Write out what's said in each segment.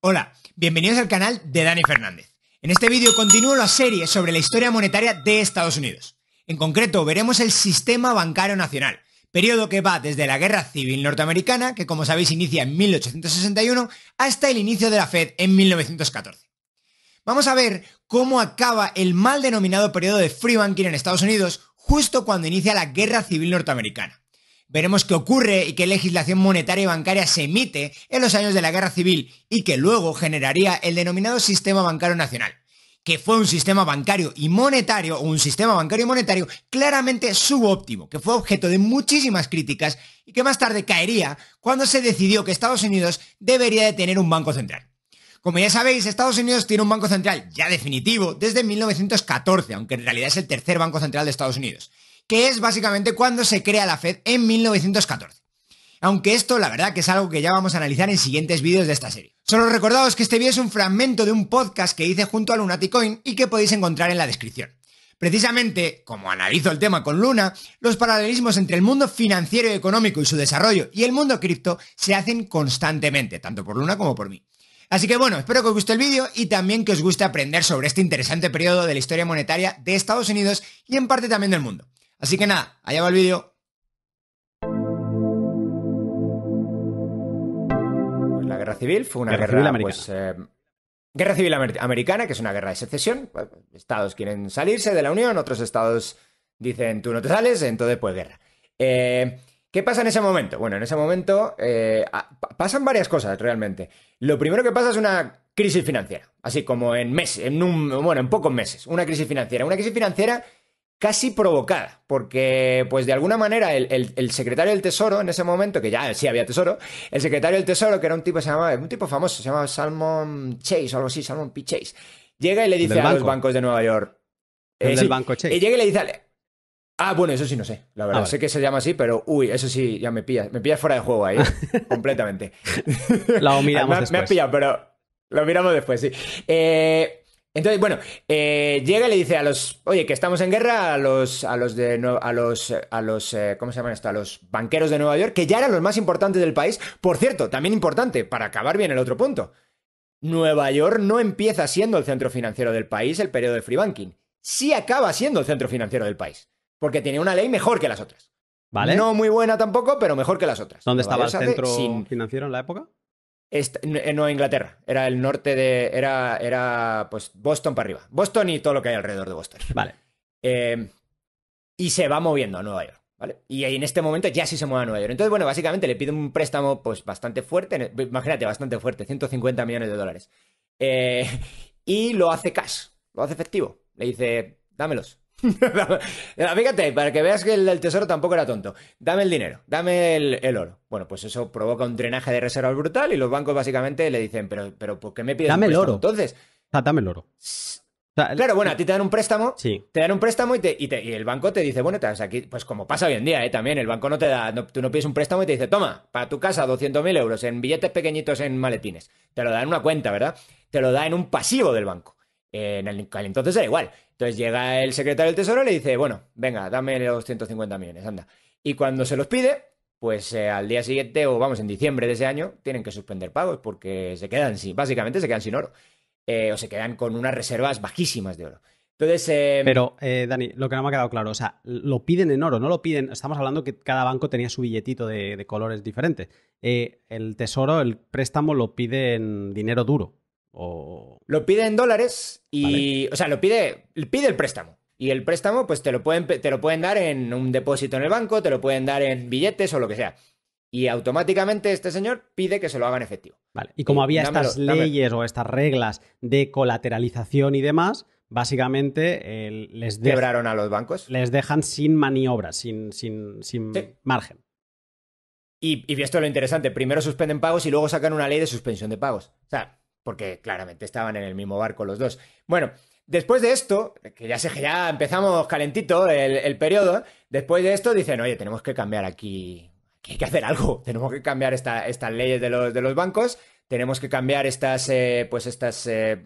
Hola, bienvenidos al canal de Dani Fernández. En este vídeo continúo la serie sobre la historia monetaria de Estados Unidos. En concreto, veremos el sistema bancario nacional, periodo que va desde la Guerra Civil Norteamericana, que como sabéis inicia en 1861, hasta el inicio de la Fed en 1914. Vamos a ver cómo acaba el mal denominado periodo de free banking en Estados Unidos justo cuando inicia la Guerra Civil Norteamericana. Veremos qué ocurre y qué legislación monetaria y bancaria se emite en los años de la Guerra Civil y que luego generaría el denominado Sistema Bancario Nacional que fue un sistema bancario y monetario, o un sistema bancario y monetario claramente subóptimo, que fue objeto de muchísimas críticas y que más tarde caería cuando se decidió que Estados Unidos debería de tener un banco central. Como ya sabéis, Estados Unidos tiene un banco central ya definitivo desde 1914, aunque en realidad es el tercer banco central de Estados Unidos que es básicamente cuando se crea la Fed en 1914. Aunque esto la verdad que es algo que ya vamos a analizar en siguientes vídeos de esta serie. Solo recordados que este vídeo es un fragmento de un podcast que hice junto a Lunaticoin y que podéis encontrar en la descripción. Precisamente, como analizo el tema con Luna, los paralelismos entre el mundo financiero y económico y su desarrollo y el mundo cripto se hacen constantemente, tanto por Luna como por mí. Así que bueno, espero que os guste el vídeo y también que os guste aprender sobre este interesante periodo de la historia monetaria de Estados Unidos y en parte también del mundo. Así que nada, allá va el vídeo. Pues la guerra civil fue una guerra, civil americana. Pues, eh, guerra civil americana, que es una guerra de secesión. Pues, estados quieren salirse de la Unión, otros estados dicen tú no te sales, entonces pues guerra. Eh, ¿Qué pasa en ese momento? Bueno, en ese momento eh, pasan varias cosas realmente. Lo primero que pasa es una crisis financiera, así como en meses, en un, bueno, en pocos meses, una crisis financiera. Una crisis financiera casi provocada, porque pues de alguna manera el, secretario del Tesoro en ese momento, que ya sí había Tesoro, el secretario del Tesoro, que era un tipo, se llamaba, un tipo famoso, se llamaba Salmon Chase o algo así, Salmon P. Chase, llega y le dice a los bancos de Nueva York. Eh, banco Chase. Y eh, llega y le dice, Ah, bueno, eso sí no sé, la verdad. Ah, sé que se llama así, pero uy, eso sí, ya me pillas. Me pillas fuera de juego ahí, completamente. Lo miramos me, después. Me pilla pillado, pero lo miramos después, sí. Eh, entonces, bueno, eh, llega y le dice a los, oye, que estamos en guerra, a los, a los de, a los, eh, a los, eh, ¿cómo se llaman esto? A los banqueros de Nueva York, que ya eran los más importantes del país. Por cierto, también importante, para acabar bien el otro punto. Nueva York no empieza siendo el centro financiero del país el periodo del free banking. Sí acaba siendo el centro financiero del país, porque tiene una ley mejor que las otras. ¿Vale? No muy buena tampoco, pero mejor que las otras. ¿Dónde estaba el centro financiero en la época? En no Inglaterra, era el norte de. Era, era pues Boston para arriba. Boston y todo lo que hay alrededor de Boston. Vale. Em, y se va moviendo a Nueva York. ¿Vale? Y en este momento ya sí se mueve a Nueva York. Entonces, bueno, básicamente le pide un préstamo pues bastante fuerte, imagínate, bastante fuerte, 150 millones de dólares. Eh, y lo hace cash, lo hace efectivo. Le dice, dámelos. Fíjate, para que veas que el tesoro tampoco era tonto. Dame el dinero, dame el, oro. Bueno, pues eso provoca un drenaje de reservas brutal y los bancos básicamente le dicen, pero, pero ¿por qué me pides dame el oro? Entonces, ah, dame el oro. claro, bueno, a eh, ti te dan un préstamo, te dan un préstamo y, te, y, el banco te dice, bueno, aquí, pues como pasa hoy en día, ¿eh? también, el banco no te da, tú no pides un préstamo y te dice, toma, para tu casa 200.000 euros en billetes pequeñitos en maletines. Te lo da en una cuenta, ¿verdad? Te lo da en un pasivo del banco. En el, entonces era igual. Entonces llega el secretario del Tesoro y le dice, bueno, venga, dame los 250 millones, anda. Y cuando se los pide, pues eh, al día siguiente o vamos, en diciembre de ese año, tienen que suspender pagos porque se quedan sin, básicamente se quedan sin oro. Eh, o se quedan con unas reservas bajísimas de oro. Entonces. Em, Pero, eh, Dani, lo que no me ha quedado claro, o sea, lo piden en oro, no lo piden. Estamos hablando que cada banco tenía su billetito de, colores diferentes. el tesoro, el préstamo, lo pide en dinero duro. O... Lo pide en dólares y, o sea, lo pide, pide el préstamo. Y el préstamo, pues te lo, pueden, te lo pueden dar en un depósito en el banco, te lo pueden dar en billetes o lo que sea. Y automáticamente este señor pide que se lo hagan efectivo. Vale. Y como eh, había estas leyes o estas reglas de colateralización y demás, básicamente eh, les quebraron a los bancos. Les dejan sin maniobra, sin, sin, sin margen. Y, y esto es lo interesante, primero suspenden pagos y luego sacan una ley de suspensión de pagos. O sea, porque claramente estaban en el mismo barco los dos. Bueno, después de esto, que ya sé que ya empezamos calentito el, periodo, después de esto dicen, oye, tenemos que cambiar aquí, aquí hay que hacer algo, tenemos que cambiar estas leyes de los, bancos, tenemos que cambiar estas, eh, pues estas, eh,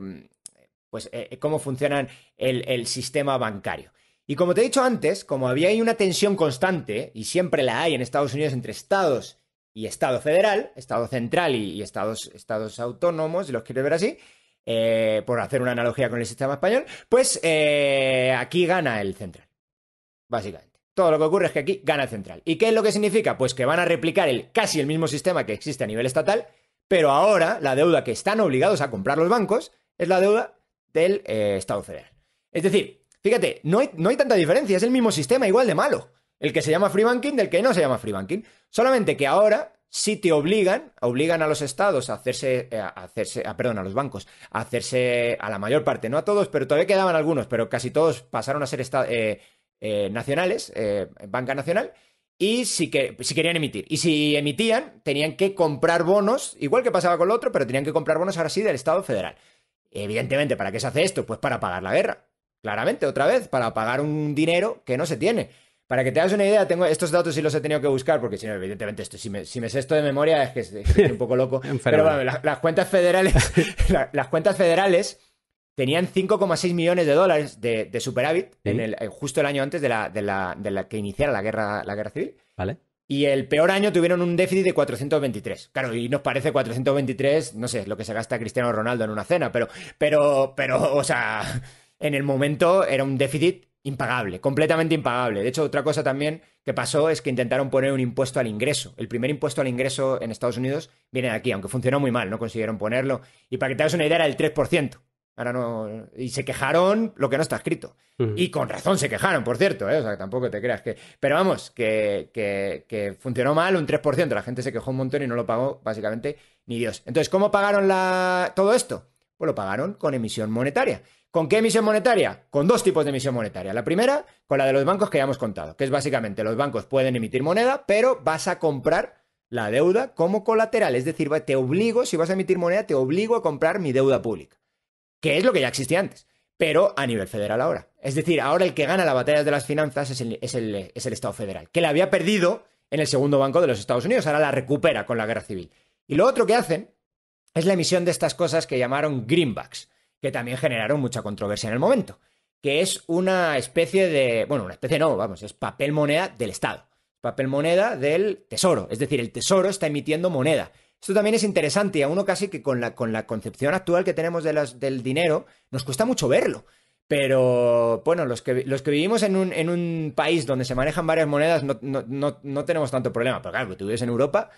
pues eh, cómo funcionan el, sistema bancario. Y como te he dicho antes, como había una tensión constante, y siempre la hay en Estados Unidos entre estados y Estado federal, Estado central y, estados, estados autónomos, si los quiero ver así, eh, por hacer una analogía con el sistema español, pues eh, aquí gana el central, básicamente. Todo lo que ocurre es que aquí gana el central. ¿Y qué es lo que significa? Pues que van a replicar el, casi el mismo sistema que existe a nivel estatal, pero ahora la deuda que están obligados a comprar los bancos es la deuda del eh, Estado federal. Es decir, fíjate, no hay tanta diferencia, es el mismo sistema, igual de malo. El que se llama free banking del que no se llama free banking. Solamente que ahora sí te obligan, obligan a los estados a hacerse, eh, a hacerse, a, perdón, a los bancos, a hacerse a la mayor parte, no a todos, pero todavía quedaban algunos, pero casi todos pasaron a ser eh, eh, nacionales, eh, banca nacional, y sí que, si querían emitir. Y si emitían, tenían que comprar bonos, igual que pasaba con lo otro, pero tenían que comprar bonos ahora sí del Estado federal. Evidentemente, ¿para qué se hace esto? Pues para pagar la guerra. Claramente, otra vez, para pagar un dinero que no se tiene. Para que te hagas una idea, tengo estos datos y los he tenido que buscar, porque si no, evidentemente, esto, si, me, sé esto de memoria es que, estoy un poco loco. Pero bueno, las, cuentas federales, las cuentas federales tenían 5,6 millones de dólares de, superávit en el, eh, justo el año antes de la, de la, que iniciara la guerra, la guerra civil. Vale. Y el peor año tuvieron un déficit de 423. Claro, y nos parece 423, no sé, lo que se gasta Cristiano Ronaldo en una cena, pero, pero, pero, o sea, en el momento era un déficit Impagable, completamente impagable. De hecho, otra cosa también que pasó es que intentaron poner un impuesto al ingreso. El primer impuesto al ingreso en Estados Unidos viene de aquí, aunque funcionó muy mal, no consiguieron ponerlo. Y para que te hagas una idea, era el 3%. Ahora no. Y se quejaron lo que no está escrito. Y con razón se quejaron, por cierto, ¿eh? O sea, tampoco te creas que. Pero vamos, que, que, que, funcionó mal un 3%. La gente se quejó un montón y no lo pagó, básicamente, ni Dios. Entonces, ¿cómo pagaron la... todo esto? Pues lo pagaron con emisión monetaria. ¿Con qué emisión monetaria? Con dos tipos de emisión monetaria. La primera, con la de los bancos que ya hemos contado, que es básicamente los bancos pueden emitir moneda, pero vas a comprar la deuda como colateral. Es decir, te obligo, si vas a emitir moneda, te obligo a comprar mi deuda pública, que es lo que ya existía antes, pero a nivel federal ahora. Es decir, ahora el que gana la batalla de las finanzas es el, es el Estado federal, que la había perdido en el segundo banco de los Estados Unidos, ahora la recupera con la guerra civil. Y lo otro que hacen es la emisión de estas cosas que llamaron greenbacks, que también generaron mucha controversia en el momento, que es una especie de, bueno, una especie no, vamos, es papel moneda del Estado, papel moneda del Tesoro, es decir, el Tesoro está emitiendo moneda. Esto también es interesante y a uno casi que con la, con la concepción actual que tenemos del dinero, nos cuesta mucho verlo. Pero bueno, los que, los que vivimos en un, en un país donde se manejan varias monedas no, no, no, tenemos tanto problema. Pero claro, tú vives en Europa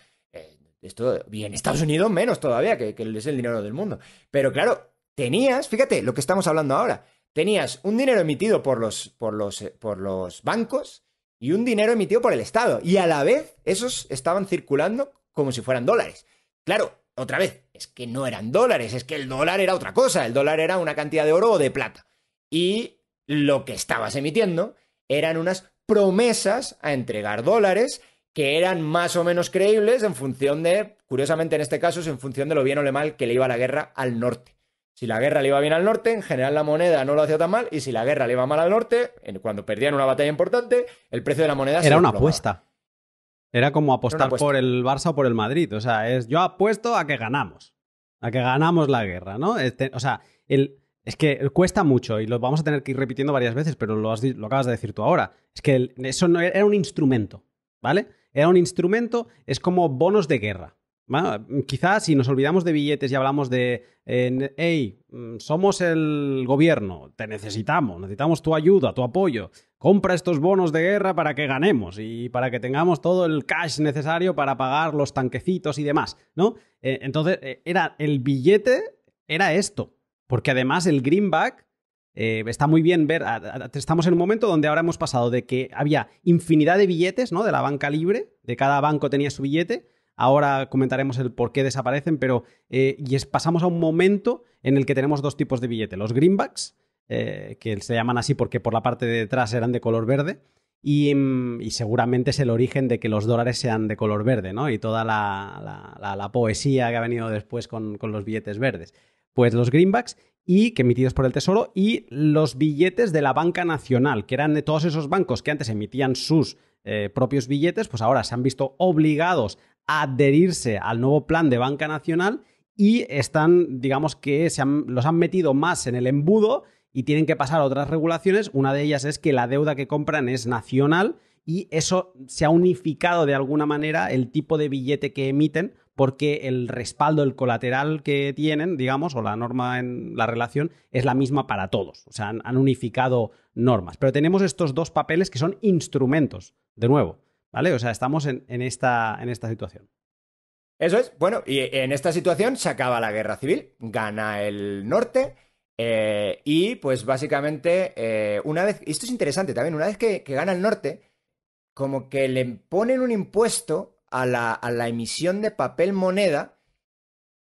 esto, y en Estados Unidos menos todavía, que, es el dinero del mundo. Pero claro, tenías, fíjate lo que estamos hablando ahora, tenías un dinero emitido por los, por los, eh, por los bancos y un dinero emitido por el Estado. Y a la vez, esos estaban circulando como si fueran dólares. Claro, otra vez, es que no eran dólares, es que el dólar era otra cosa, el dólar era una cantidad de oro o de plata. Y lo que estabas emitiendo eran unas promesas a entregar dólares que eran más o menos creíbles en función de, curiosamente en este caso, es en función de lo bien o lo mal que le iba la guerra al norte. Si la guerra le iba bien al norte, en general la moneda no lo hacía tan mal, y si la guerra le iba mal al norte, cuando perdían una batalla importante, el precio de la moneda Era una apuesta. Era como apostar por el Barça o por el Madrid. O sea, es yo apuesto a que ganamos. A que ganamos la guerra, ¿no? Este, o sea, el, es que cuesta mucho y lo vamos a tener que ir repitiendo varias veces, pero lo, lo acabas de decir tú ahora. Es que eso no era un instrumento, ¿vale? Era un instrumento, es como bonos de guerra. Quizás si nos olvidamos de billetes y hablamos de, hey, mm, somos el gobierno, te necesitamos, necesitamos tu ayuda, tu apoyo, compra estos bonos de guerra para que ganemos y para que tengamos todo el cash necesario para pagar los tanquecitos y demás, ¿no? Eh, entonces, eh, era el billete, era esto, porque además el greenback eh, está muy bien ver, estamos en un momento donde ahora hemos pasado de que había infinidad de billetes, ¿no? De la banca libre, de cada banco tenía su billete. Ahora comentaremos el por qué desaparecen, pero eh, y pasamos a un momento en el que tenemos dos tipos de billetes, los greenbacks, eh, que se llaman así porque por la parte de detrás eran de color verde, mm, y, seguramente es el origen de que los dólares sean de color verde, ¿no? Y toda la, poesía que ha venido después con los billetes verdes. Pues los greenbacks y que emitidos por el Tesoro y los billetes de la Banca Nacional, que eran de todos esos bancos que antes emitían sus eh, propios billetes, pues ahora se han visto obligados a adherirse al nuevo plan de Banca Nacional y están, digamos que se los han metido más en el embudo y tienen que pasar otras regulaciones. Una de ellas es que la deuda que compran es nacional y eso se ha unificado de alguna manera el tipo de billete que emiten porque el respaldo, el colateral que tienen, digamos, o la norma en la relación es la misma para todos. O sea, han, unificado normas. Pero tenemos estos dos papeles que son instrumentos, de nuevo. ¿Vale? O sea, estamos en, esta, situación. Eso es. Bueno, y en esta situación se acaba la guerra civil, gana el norte. Eh, y pues básicamente, eh, una vez, esto es interesante también, una vez que, gana el norte, como que le ponen un impuesto a la, emisión de papel moneda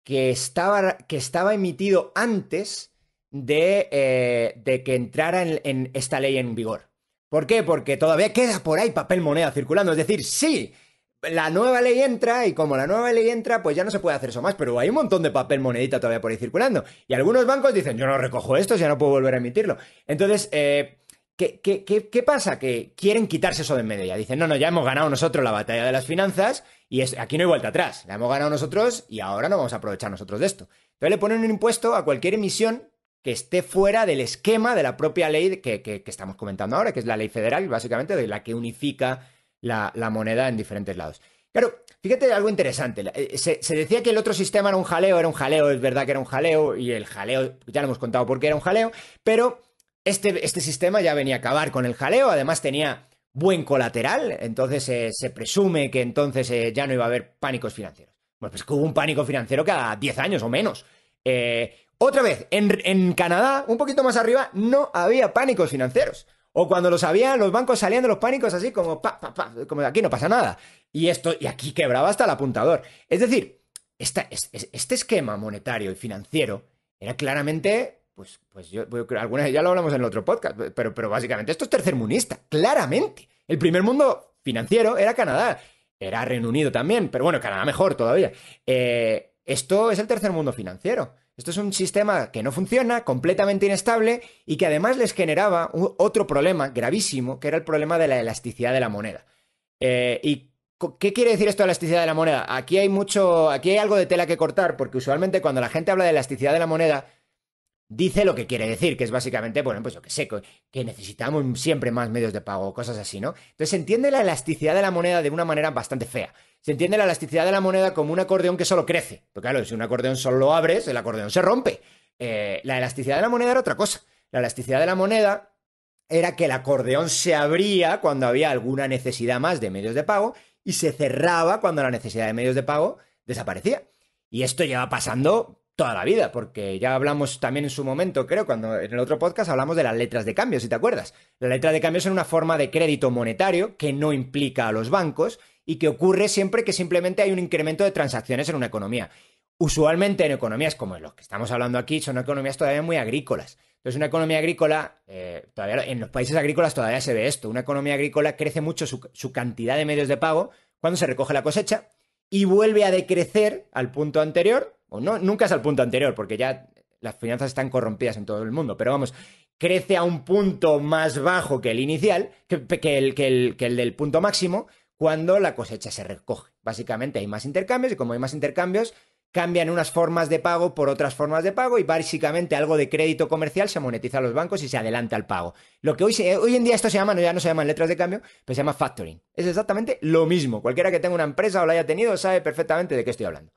que estaba, que estaba emitido antes de, eh, de que entrara en, esta ley en vigor. ¿Por qué? Porque todavía queda por ahí papel moneda circulando. Es decir, sí, la nueva ley entra y como la nueva ley entra, pues ya no se puede hacer eso más, pero hay un montón de papel monedita todavía por ahí circulando. Y algunos bancos dicen, yo no recojo esto, ya no puedo volver a emitirlo. Entonces, eh, ¿Qué, pasa? Que quieren quitarse eso de en medio. Ya dicen, no, no, ya hemos ganado nosotros la batalla de las finanzas y es, aquí no hay vuelta atrás. La hemos ganado nosotros y ahora no vamos a aprovechar nosotros de esto. Entonces le ponen un impuesto a cualquier emisión que esté fuera del esquema de la propia ley que, estamos comentando ahora, que es la ley federal, básicamente, de la que unifica la, moneda en diferentes lados. Claro, fíjate algo interesante. Eh, se, se, decía que el otro sistema era un jaleo, era un jaleo, es verdad que era un jaleo, y el jaleo, ya lo hemos contado por qué era un jaleo, pero este, este, sistema ya venía a acabar con el jaleo, además tenía buen colateral, entonces eh, se presume que entonces eh, ya no iba a haber pánicos financieros. Bueno, pues hubo un pánico financiero cada 10 años o menos. Eh, otra vez, en, Canadá, un poquito más arriba, no había pánicos financieros. O cuando los había, los bancos salían de los pánicos así como, pa, pa, pa, como aquí no pasa nada. Y esto, y aquí quebraba hasta el apuntador. Es decir, esta, este esquema monetario y financiero era claramente pues, pues yo, alguna ya lo hablamos en el otro podcast, pero, pero básicamente esto es tercermunista, claramente. El primer mundo financiero era Canadá, era Reino Unido también, pero bueno, Canadá mejor todavía. Eh, esto es el tercer mundo financiero. Esto es un sistema que no funciona, completamente inestable y que además les generaba otro problema gravísimo, que era el problema de la elasticidad de la moneda. Eh, ¿Y qué quiere decir esto de elasticidad de la moneda? Aquí hay mucho, aquí hay algo de tela que cortar, porque usualmente cuando la gente habla de elasticidad de la moneda, dice lo que quiere decir, que es básicamente, bueno, pues yo que sé, que necesitamos siempre más medios de pago, cosas así, ¿no? Entonces se entiende la elasticidad de la moneda de una manera bastante fea. Se entiende la elasticidad de la moneda como un acordeón que solo crece. Porque claro, si un acordeón solo lo abres, el acordeón se rompe. Eh, la elasticidad de la moneda era otra cosa. La elasticidad de la moneda era que el acordeón se abría cuando había alguna necesidad más de medios de pago y se cerraba cuando la necesidad de medios de pago desaparecía. Y esto lleva pasando toda la vida, porque ya hablamos también en su momento, creo, cuando en el otro podcast hablamos de las letras de cambio, si te acuerdas. Las letras de cambio son una forma de crédito monetario que no implica a los bancos y que ocurre siempre que simplemente hay un incremento de transacciones en una economía. Usualmente en economías como en los que estamos hablando aquí son economías todavía muy agrícolas. Entonces una economía agrícola, eh, todavía en los países agrícolas todavía se ve esto, una economía agrícola crece mucho su, su cantidad de medios de pago cuando se recoge la cosecha y vuelve a decrecer al punto anterior o no, nunca es al punto anterior, porque ya las finanzas están corrompidas en todo el mundo, pero vamos, crece a un punto más bajo que el inicial, que, el, que, el, que el del punto máximo, cuando la cosecha se recoge. Básicamente hay más intercambios y como hay más intercambios, cambian unas formas de pago por otras formas de pago y básicamente algo de crédito comercial se monetiza a los bancos y se adelanta el pago. Lo que hoy, hoy en día esto se llama, no ya no se llaman letras de cambio, pero se llama factoring. Es exactamente lo mismo. Cualquiera que tenga una empresa o la haya tenido sabe perfectamente de qué estoy hablando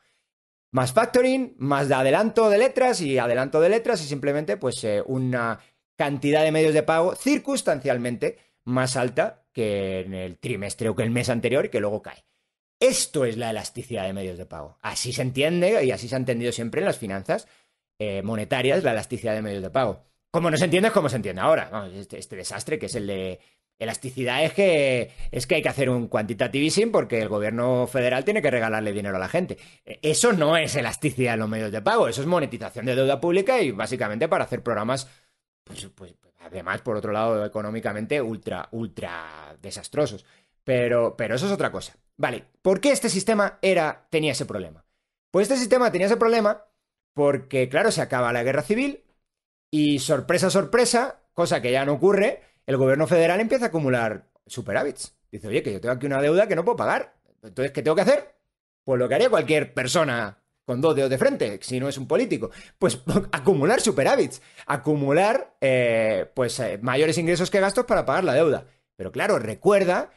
más factoring, más de adelanto de letras y adelanto de letras y simplemente pues eh, una cantidad de medios de pago circunstancialmente más alta que en el trimestre o que el mes anterior y que luego cae. Esto es la elasticidad de medios de pago. Así se entiende y así se ha entendido siempre en las finanzas eh, monetarias la elasticidad de medios de pago. Como no se entiende es como se entiende ahora. Este, este, desastre que es el de Elasticidad es que, es que hay que hacer un quantitative easing porque el gobierno federal tiene que regalarle dinero a la gente. Eso no es elasticidad en los medios de pago, eso es monetización de deuda pública y básicamente para hacer programas, pues, pues, además, por otro lado, económicamente ultra, ultra desastrosos. Pero, pero eso es otra cosa. Vale, ¿por qué este sistema era, tenía ese problema? Pues este sistema tenía ese problema porque, claro, se acaba la guerra civil y sorpresa, sorpresa, cosa que ya no ocurre, el gobierno federal empieza a acumular superávits. Dice, oye, que yo tengo aquí una deuda que no puedo pagar. Entonces, ¿qué tengo que hacer? Pues lo que haría cualquier persona con dos dedos de frente, si no es un político. Pues acumular superávits, acumular eh, pues, eh, mayores ingresos que gastos para pagar la deuda. Pero claro, recuerda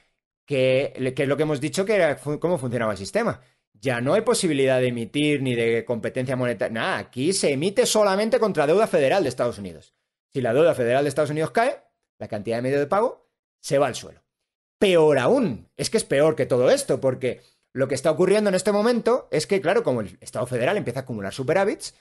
que, es lo que hemos dicho que era cómo funcionaba el sistema. Ya no hay posibilidad de emitir ni de competencia monetaria. Nada, aquí se emite solamente contra deuda federal de Estados Unidos. Si la deuda federal de Estados Unidos cae, la cantidad de medio de pago, se va al suelo. Peor aún, es que es peor que todo esto, porque lo que está ocurriendo en este momento es que, claro, como el Estado federal empieza a acumular superávits,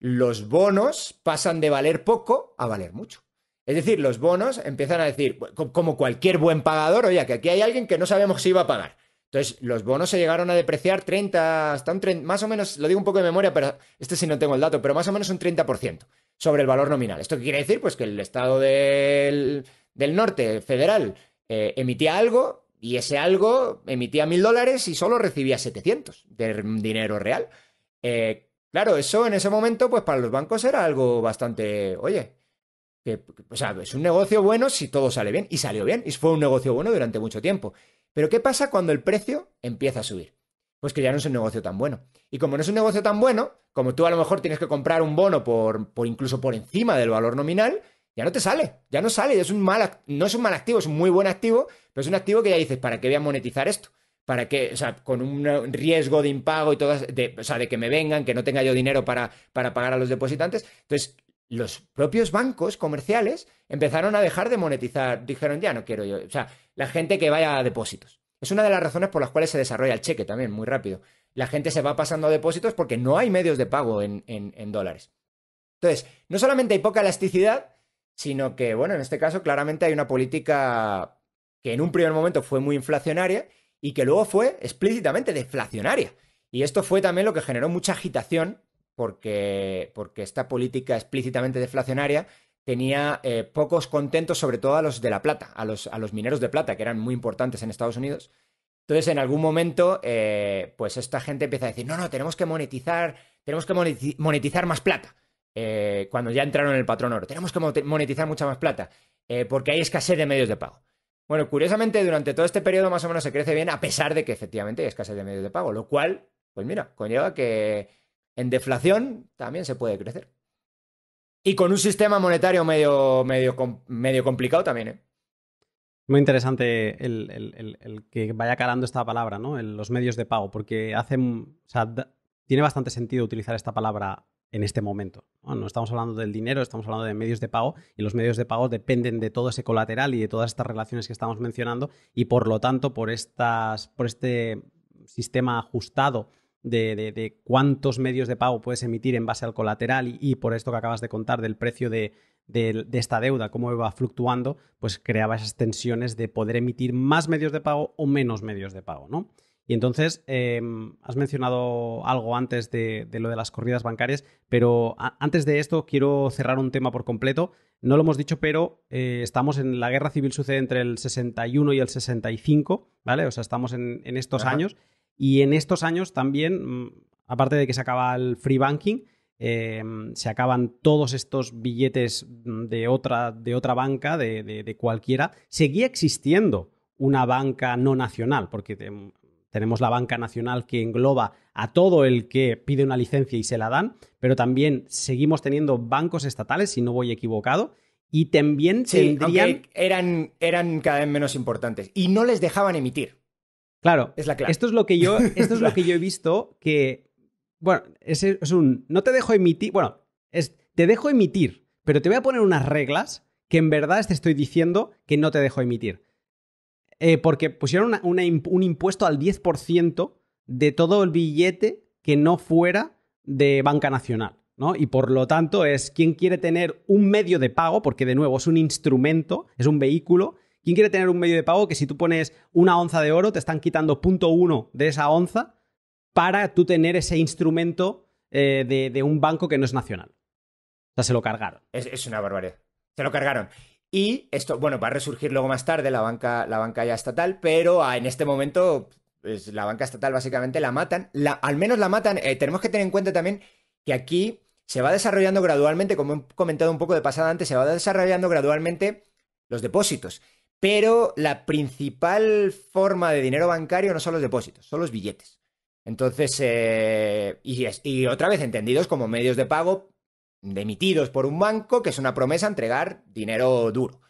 los bonos pasan de valer poco a valer mucho. Es decir, los bonos empiezan a decir, como cualquier buen pagador, oye, que aquí hay alguien que no sabemos si va a pagar. Entonces, los bonos se llegaron a depreciar 30, más o menos, lo digo un poco de memoria, pero este sí no tengo el dato, pero más o menos un 30% sobre el valor nominal. ¿Esto qué quiere decir? Pues que el Estado del, Norte, federal, eh, emitía algo y ese algo emitía mil dólares y solo recibía 700 de dinero real. Eh, claro, eso en ese momento, pues para los bancos era algo bastante, oye, que, es un negocio bueno si todo sale bien. Y salió bien, y fue un negocio bueno durante mucho tiempo. Pero ¿qué pasa cuando el precio empieza a subir? Pues que ya no es un negocio tan bueno. Y como no es un negocio tan bueno, como tú a lo mejor tienes que comprar un bono por, por incluso por encima del valor nominal, ya no te sale, ya no sale, es un mal, no es un mal activo, es un muy buen activo, pero es un activo que ya dices, ¿para qué voy a monetizar esto? ¿Para qué? O sea, con un riesgo de impago y todas, de, o sea, de que me vengan, que no tenga yo dinero para, para pagar a los depositantes. Entonces, los propios bancos comerciales empezaron a dejar de monetizar. Dijeron, ya no quiero yo. O sea, la gente que vaya a depósitos. Es una de las razones por las cuales se desarrolla el cheque también, muy rápido. La gente se va pasando a depósitos porque no hay medios de pago en, en dólares. Entonces, no solamente hay poca elasticidad, sino que, bueno, en este caso claramente hay una política que en un primer momento fue muy inflacionaria y que luego fue explícitamente deflacionaria. Y esto fue también lo que generó mucha agitación porque, porque esta política explícitamente deflacionaria tenía eh, pocos contentos, sobre todo a los de la plata, a los, a los, mineros de plata, que eran muy importantes en Estados Unidos. Entonces, en algún momento, eh, pues esta gente empieza a decir, no, no, tenemos que monetizar, tenemos que monetizar más plata. Eh, cuando ya entraron en el patrón oro, tenemos que monetizar mucha más plata, porque hay escasez de medios de pago. Bueno, curiosamente, durante todo este periodo más o menos se crece bien, a pesar de que efectivamente hay escasez de medios de pago, lo cual, pues mira, conlleva que en deflación también se puede crecer. Y con un sistema monetario medio, medio, medio complicado también, ¿eh? Muy interesante el, que vaya calando esta palabra, ¿no? los medios de pago, porque hacen tiene bastante sentido utilizar esta palabra en este momento. ¿no? no estamos hablando del dinero, estamos hablando de medios de pago y los medios de pago dependen de todo ese colateral y de todas estas relaciones que estamos mencionando y por lo tanto por, estas, por este sistema ajustado de, cuántos medios de pago puedes emitir en base al colateral y, por esto que acabas de contar del precio de, esta deuda, cómo va fluctuando, pues creaba esas tensiones de poder emitir más medios de pago o menos medios de pago, ¿no? Y entonces, em, has mencionado algo antes de, lo de las corridas bancarias, pero antes de esto quiero cerrar un tema por completo. No lo hemos dicho, pero eh, estamos en la guerra civil sucede entre el 61 y el 65, ¿vale? O sea, estamos en, estos años. Y en estos años también, mm, aparte de que se acaba el free banking, em, se acaban todos estos billetes mm, de otra, de otra banca, de, cualquiera, seguía existiendo una banca no nacional, porque tenemos la banca nacional que engloba a todo el que pide una licencia y se la dan, pero también seguimos teniendo bancos estatales, si no voy equivocado, y también sí, tendrían... eran, eran cada vez menos importantes y no les dejaban emitir. Claro, Esto es lo que yo, esto es lo que yo he visto que, bueno, es, un, no te dejo emitir, bueno, es, te dejo emitir, pero te voy a poner unas reglas que en verdad te estoy diciendo que no te dejo emitir. Eh, porque pusieron un impuesto al 10% de todo el billete que no fuera de Banca Nacional. ¿no? Y por lo tanto es quien quiere tener un medio de pago, porque de nuevo es un instrumento, es un vehículo, ¿Quién quiere tener un medio de pago que si tú pones una onza de oro, te están quitando punto uno de esa onza para tú tener ese instrumento eh, de, un banco que no es nacional? O sea, se lo cargaron. Es, una barbaridad. Se lo cargaron. Y esto, bueno, va a resurgir luego más tarde la banca, la banca ya estatal, pero ah, en este momento pues, la banca estatal básicamente la matan. al menos la matan. Eh, tenemos que tener en cuenta también que aquí se va desarrollando gradualmente, como he comentado un poco de pasada antes, se va desarrollando gradualmente los depósitos pero la principal forma de dinero bancario no son los depósitos, son los billetes. Entonces, eh, y, otra vez entendidos como medios de pago emitidos por un banco, que es una promesa entregar dinero duro.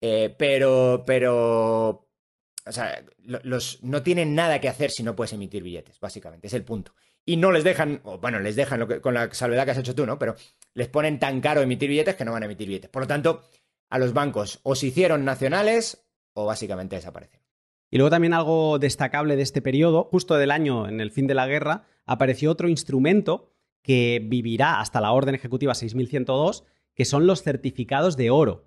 Eh, pero, pero, o sea, los, no tienen nada que hacer si no puedes emitir billetes, básicamente, es el punto. Y no les dejan, o bueno, les dejan lo que, con la salvedad que has hecho tú, ¿no? Pero les ponen tan caro emitir billetes que no van a emitir billetes. Por lo tanto, a los bancos. O se hicieron nacionales o básicamente desaparecieron. Y luego también algo destacable de este periodo, justo del año en el fin de la guerra, apareció otro instrumento que vivirá hasta la Orden Ejecutiva 6102, que son los certificados de oro.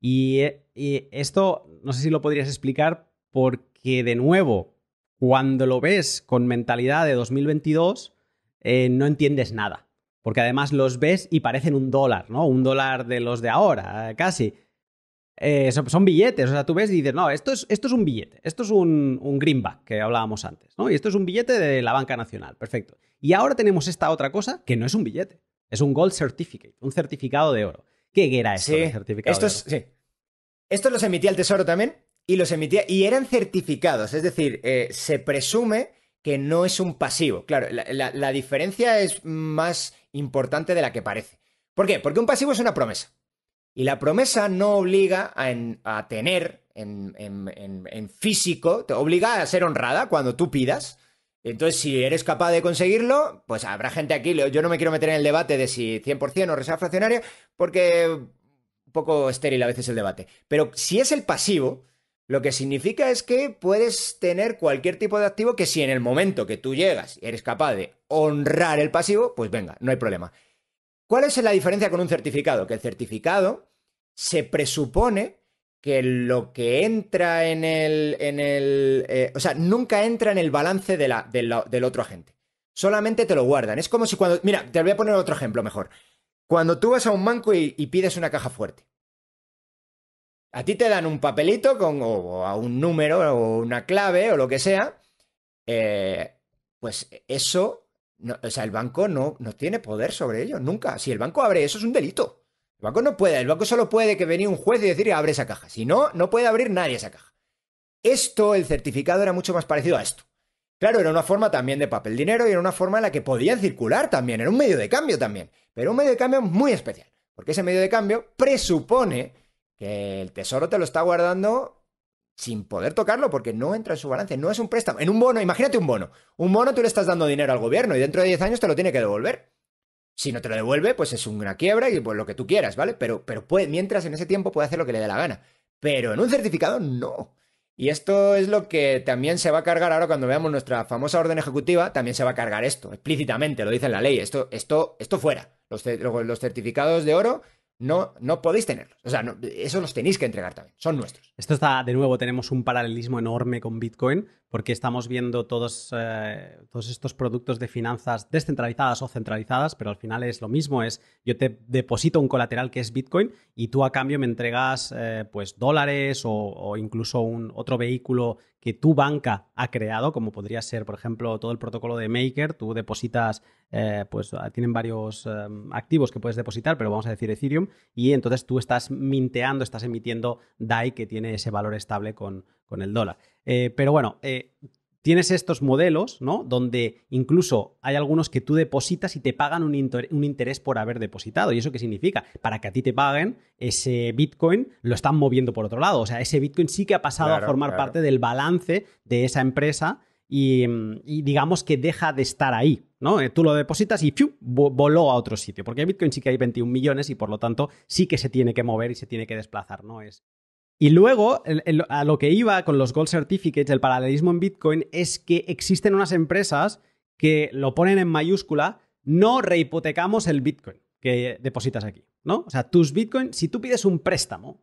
Y, esto no sé si lo podrías explicar porque de nuevo, cuando lo ves con mentalidad de 2022, eh, no entiendes nada porque además los ves y parecen un dólar, ¿no? Un dólar de los de ahora, casi. Eh, son, billetes, o sea, tú ves y dices, no, esto es, esto es un billete, esto es un, greenback que hablábamos antes, ¿no? Y esto es un billete de la banca nacional, perfecto. Y ahora tenemos esta otra cosa que no es un billete, es un gold certificate, un certificado de oro. ¿Qué era esto? certificado Sí. estos los emitía el Tesoro también y los emitía y eran certificados, es decir, eh, se presume que no es un pasivo. Claro, la diferencia es más importante de la que parece. ¿Por qué? Porque un pasivo es una promesa. Y la promesa no obliga a, tener en, físico, te obliga a ser honrada cuando tú pidas. Entonces, si eres capaz de conseguirlo, pues habrá gente aquí. Yo no me quiero meter en el debate de si 100% o reserva fraccionaria, porque un poco estéril a veces el debate. Pero si es el pasivo, lo que significa es que puedes tener cualquier tipo de activo que si en el momento que tú llegas eres capaz de honrar el pasivo, pues venga, no hay problema. ¿Cuál es la diferencia con un certificado? Que el certificado se presupone que lo que entra en el... En el eh, o sea, nunca entra en el balance de la, del otro agente. Solamente te lo guardan. Es como si cuando... Mira, te voy a poner otro ejemplo mejor. Cuando tú vas a un banco y pides una caja fuerte. A ti te dan un papelito con, o, a un número o una clave o lo que sea. Eh, pues eso, o sea, el banco no, no tiene poder sobre ello, nunca. Si el banco abre eso es un delito. El banco no puede, el banco solo puede que venía un juez y decir abre esa caja. Si no, no puede abrir nadie esa caja. Esto, el certificado era mucho más parecido a esto. Claro, era una forma también de papel dinero y era una forma en la que podían circular también, era un medio de cambio también, pero un medio de cambio muy especial, porque ese medio de cambio presupone que el tesoro te lo está guardando sin poder tocarlo porque no entra en su balance, no es un préstamo. En un bono, imagínate un bono. Un bono tú le estás dando dinero al gobierno y dentro de 10 años te lo tiene que devolver. Si no te lo devuelve, pues es una quiebra y pues lo que tú quieras, ¿vale? Pero, pero puede, mientras en ese tiempo puede hacer lo que le dé la gana. Pero en un certificado no. Y esto es lo que también se va a cargar ahora cuando veamos nuestra famosa orden ejecutiva, también se va a cargar esto, explícitamente, lo dice en la ley, esto, esto, esto fuera. los certificados de oro no, no podéis tenerlos. O sea, eso los tenéis que entregar también. Son nuestros. Esto está, de nuevo, tenemos un paralelismo enorme con Bitcoin porque estamos viendo todos, eh, todos estos productos de finanzas descentralizadas o centralizadas, pero al final es lo mismo, es yo te deposito un colateral que es Bitcoin y tú a cambio me entregas eh, pues dólares o, o, incluso un otro vehículo que tu banca ha creado, como podría ser, por ejemplo, todo el protocolo de Maker. Tú depositas, eh, pues ah, tienen varios em, activos que puedes depositar, pero vamos a decir Ethereum, y entonces tú estás minteando, estás emitiendo DAI que tiene ese valor estable con, con el dólar. Eh, pero bueno, eh, tienes estos modelos, ¿no? Donde incluso hay algunos que tú depositas y te pagan un, interés por haber depositado. ¿Y eso qué significa? Para que a ti te paguen, ese Bitcoin lo están moviendo por otro lado. O sea, ese Bitcoin sí que ha pasado a formar parte del balance de esa empresa mm, y, digamos que deja de estar ahí, ¿no? Eh, tú lo depositas y voló a otro sitio, porque Bitcoin sí que hay 21 millones y por lo tanto sí que se tiene que mover y se tiene que desplazar, ¿no? Es, y luego, a lo que iba con los gold certificates, el paralelismo en Bitcoin, es que existen unas empresas que lo ponen en mayúscula, no rehipotecamos el Bitcoin que depositas aquí, ¿no? O sea, tus Bitcoin, si tú pides un préstamo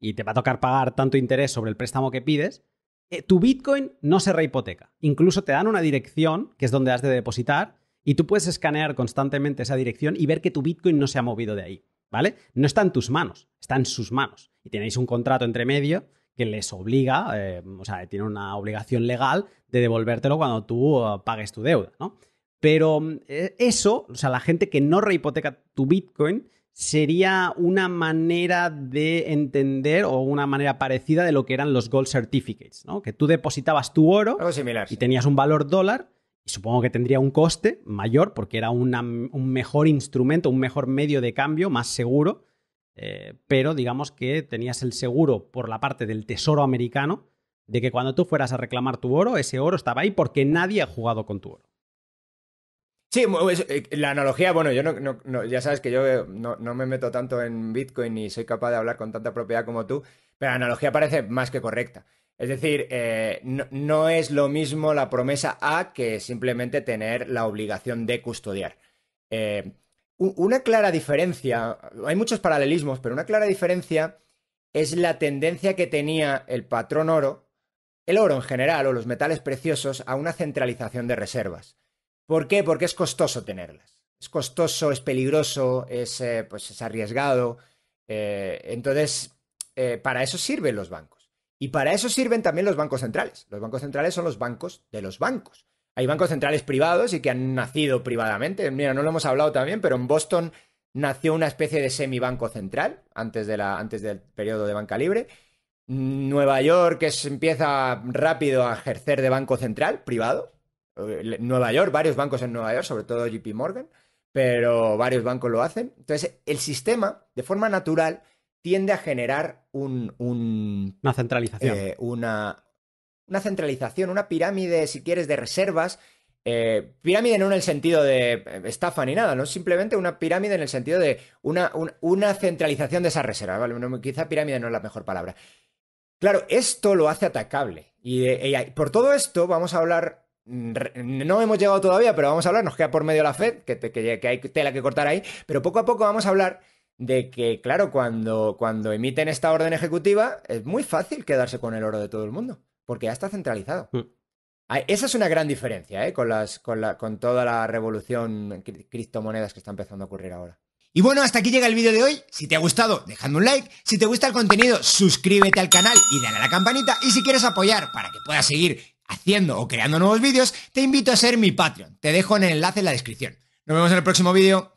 y te va a tocar pagar tanto interés sobre el préstamo que pides, eh, tu Bitcoin no se rehipoteca. Incluso te dan una dirección, que es donde has de depositar, y tú puedes escanear constantemente esa dirección y ver que tu Bitcoin no se ha movido de ahí. ¿vale? No está en tus manos, está en sus manos. Y tenéis un contrato entre medio que les obliga, eh, o sea, tiene una obligación legal de devolvértelo cuando tú eh, pagues tu deuda, ¿no? Pero eh, eso, o sea, la gente que no rehipoteca tu Bitcoin sería una manera de entender o una manera parecida de lo que eran los gold certificates, ¿no? Que tú depositabas tu oro y tenías un valor dólar y supongo que tendría un coste mayor porque era un mejor instrumento, un mejor medio de cambio, más seguro, eh, pero digamos que tenías el seguro por la parte del Tesoro americano de que cuando tú fueras a reclamar tu oro, ese oro estaba ahí porque nadie ha jugado con tu oro. Sí, eh, la analogía, bueno, yo no, ya sabes que yo eh, no, no, me meto tanto en Bitcoin ni soy capaz de hablar con tanta propiedad como tú, pero la analogía parece más que correcta. Es decir, eh, no, es lo mismo la promesa A que simplemente tener la obligación de custodiar. Eh, una clara diferencia, hay muchos paralelismos, pero una clara diferencia es la tendencia que tenía el patrón oro, el oro en general o los metales preciosos, a una centralización de reservas. ¿Por qué? Porque es costoso tenerlas. Es costoso, es peligroso, es, eh, pues es arriesgado. entonces, para eso sirven los bancos. Y para eso sirven también los bancos centrales. Los bancos centrales son los bancos de los bancos. Hay bancos centrales privados y que han nacido privadamente. Mira, no lo hemos hablado también, pero en Boston nació una especie de semibanco central antes, de la, antes del periodo de banca libre. Nueva York que se empieza rápido a ejercer de banco central privado. Eh, Nueva York, varios bancos en Nueva York, sobre todo JP Morgan, pero varios bancos lo hacen. Entonces, el sistema, de forma natural, tiende a generar una centralización. Eh, una, centralización, una pirámide, si quieres, de reservas. Eh, pirámide no en el sentido de eh, estafa ni nada, no simplemente una pirámide en el sentido de una, centralización de esas reservas, ¿vale? quizá pirámide no es la mejor palabra. Claro, esto lo hace atacable. Y, por todo esto vamos a hablar, mm, no hemos llegado todavía, pero vamos a hablar, nos queda por medio la Fed, que hay tela que cortar ahí, pero poco a poco vamos a hablar de que, claro, cuando, cuando emiten esta orden ejecutiva, es muy fácil quedarse con el oro de todo el mundo, porque ya está centralizado. Mm. Esa es una gran diferencia ¿eh? con, las, con, la, con toda la revolución criptomonedas que está empezando a ocurrir ahora. Y bueno, hasta aquí llega el vídeo de hoy. Si te ha gustado, dejando un like. Si te gusta el contenido, suscríbete al canal y dale a la campanita. Y si quieres apoyar para que puedas seguir haciendo o creando nuevos vídeos, te invito a ser mi Patreon. Te dejo en el enlace en la descripción. Nos vemos en el próximo vídeo.